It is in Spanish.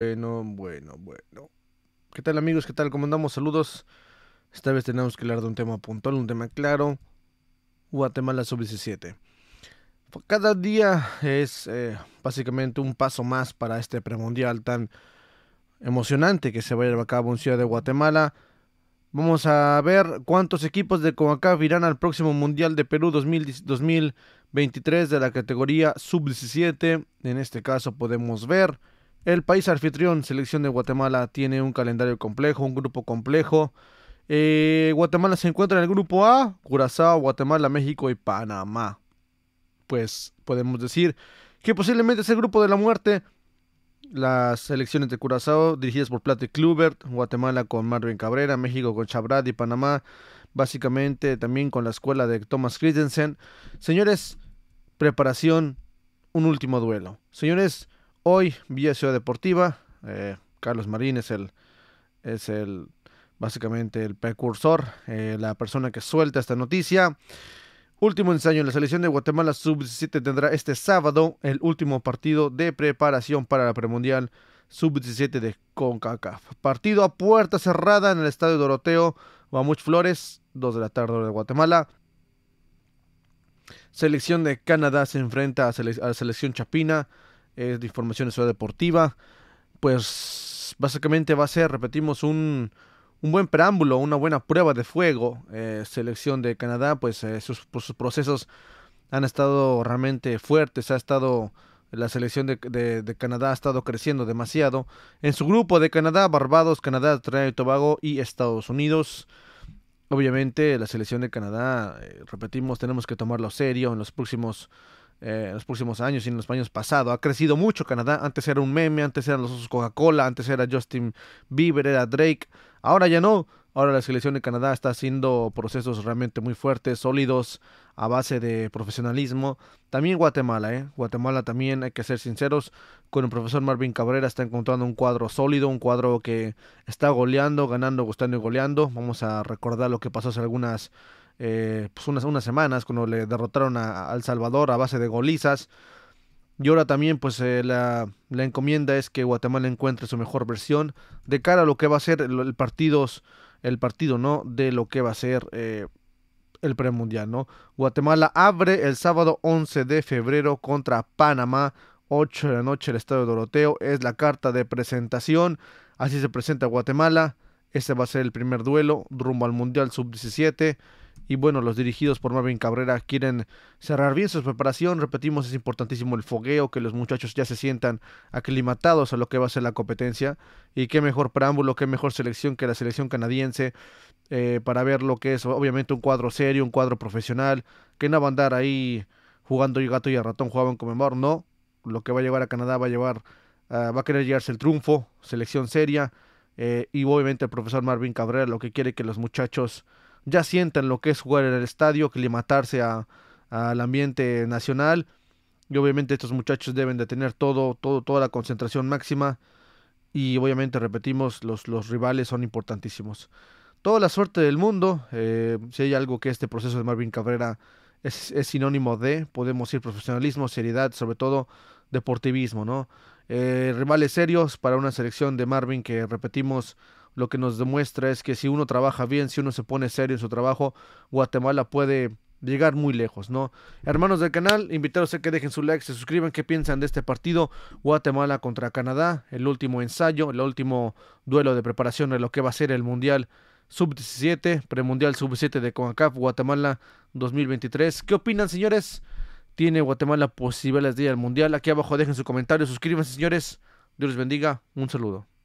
Bueno, bueno, bueno. ¿Qué tal amigos? ¿Qué tal? ¿Cómo andamos? Saludos. Esta vez tenemos que hablar de un tema puntual, un tema claro. Guatemala sub-17. Pues, cada día es eh, básicamente un paso más para este premundial tan emocionante que se va a llevar a cabo en Ciudad de Guatemala. Vamos a ver cuántos equipos de CONCACAF irán al próximo Mundial de Perú 2023 de la categoría sub-17. En este caso podemos ver el país anfitrión, selección de Guatemala, tiene un calendario complejo, un grupo complejo. Eh, Guatemala se encuentra en el grupo A, Curazao, Guatemala, México y Panamá. Pues podemos decir que posiblemente es el grupo de la muerte. Las selecciones de Curazao, dirigidas por Plate Klubert, Guatemala con Marvin Cabrera, México con Chabrad y Panamá, básicamente también con la escuela de Thomas Christensen. Señores, preparación, un último duelo. Señores, hoy vía Ciudad Deportiva. Eh, Carlos Marín es el, es el básicamente el precursor, eh, la persona que suelta esta noticia. Último ensayo en la selección de Guatemala sub-17 tendrá este sábado el último partido de preparación para la premundial sub-17 de CONCACAF. Partido a puerta cerrada en el estadio Doroteo Guamuch Flores, 2 de la tarde de Guatemala. Selección de Canadá se enfrenta a la selección chapina es de información de ciudad deportiva, pues básicamente va a ser, repetimos, un, buen preámbulo, una buena prueba de fuego. Eh, selección de Canadá, pues, eh, pues sus, procesos han estado realmente fuertes, ha estado... La selección de, Canadá ha estado creciendo demasiado. En su grupo de Canadá, Barbados, Canadá, Trinidad y Tobago y Estados Unidos. Obviamente la selección de Canadá, eh, repetimos, tenemos que tomarlo serio en los próximos en eh, los próximos años y en los años pasados. Ha crecido mucho Canadá. Antes era un meme, antes eran los Coca-Cola, antes era Justin Bieber, era Drake. Ahora ya no. Ahora la selección de Canadá está haciendo procesos realmente muy fuertes, sólidos, a base de profesionalismo. También Guatemala, ¿eh? Guatemala también, hay que ser sinceros, con el profesor Marvin Cabrera está encontrando un cuadro sólido, un cuadro que está goleando, ganando, gustando y goleando. Vamos a recordar lo que pasó hace algunas eh, pues unas, unas, semanas cuando le derrotaron a, El Salvador a base de golizas. Y ahora también pues eh, la, encomienda es que Guatemala encuentre su mejor versión de cara a lo que va a ser el, partidos, el partido, ¿no? De lo que va a ser eh, el premundial, ¿no? Guatemala abre el sábado 11 de febrero contra Panamá, 8 de la noche, el Estadio Doroteo. Es la carta de presentación. Así se presenta Guatemala. ese va a ser el primer duelo rumbo al Mundial Sub-17. Y bueno, los dirigidos por Marvin Cabrera quieren cerrar bien su preparación. Repetimos, es importantísimo el fogueo, que los muchachos ya se sientan aclimatados a lo que va a ser la competencia. Y qué mejor preámbulo, qué mejor selección que la selección canadiense eh, para ver lo que es obviamente un cuadro serio, un cuadro profesional, que no va a andar ahí jugando y gato y a ratón jugaban con memor, no. Lo que va a llevar a Canadá va a llevar, ah, va a querer llegarse el triunfo, selección seria. Eh, y obviamente el profesor Marvin Cabrera lo que quiere que los muchachos ya sientan lo que es jugar en el estadio, aclimatarse al ambiente nacional. Y obviamente estos muchachos deben de tener todo, toda la concentración máxima. Y obviamente, repetimos, los, los rivales son importantísimos. Toda la suerte del mundo. Eh, si hay algo que este proceso de Marvin Cabrera es, sinónimo de, podemos decir, profesionalismo, seriedad, sobre todo deportivismo, ¿no? Eh, rivales serios para una selección de Marvin que, repetimos, lo que nos demuestra es que si uno trabaja bien, si uno se pone serio en su trabajo, Guatemala puede llegar muy lejos, ¿no? Hermanos del canal, invitaros a que dejen su like, se suscriban, qué piensan de este partido Guatemala contra Canadá, el último ensayo, el último duelo de preparación de lo que va a ser el Mundial Sub-17, Premundial Sub-7 de CONCACAF Guatemala 2023. ¿Qué opinan, señores? ¿Tiene Guatemala posibles de ir al Mundial? Aquí abajo dejen su comentario, suscríbanse, señores. Dios les bendiga, un saludo.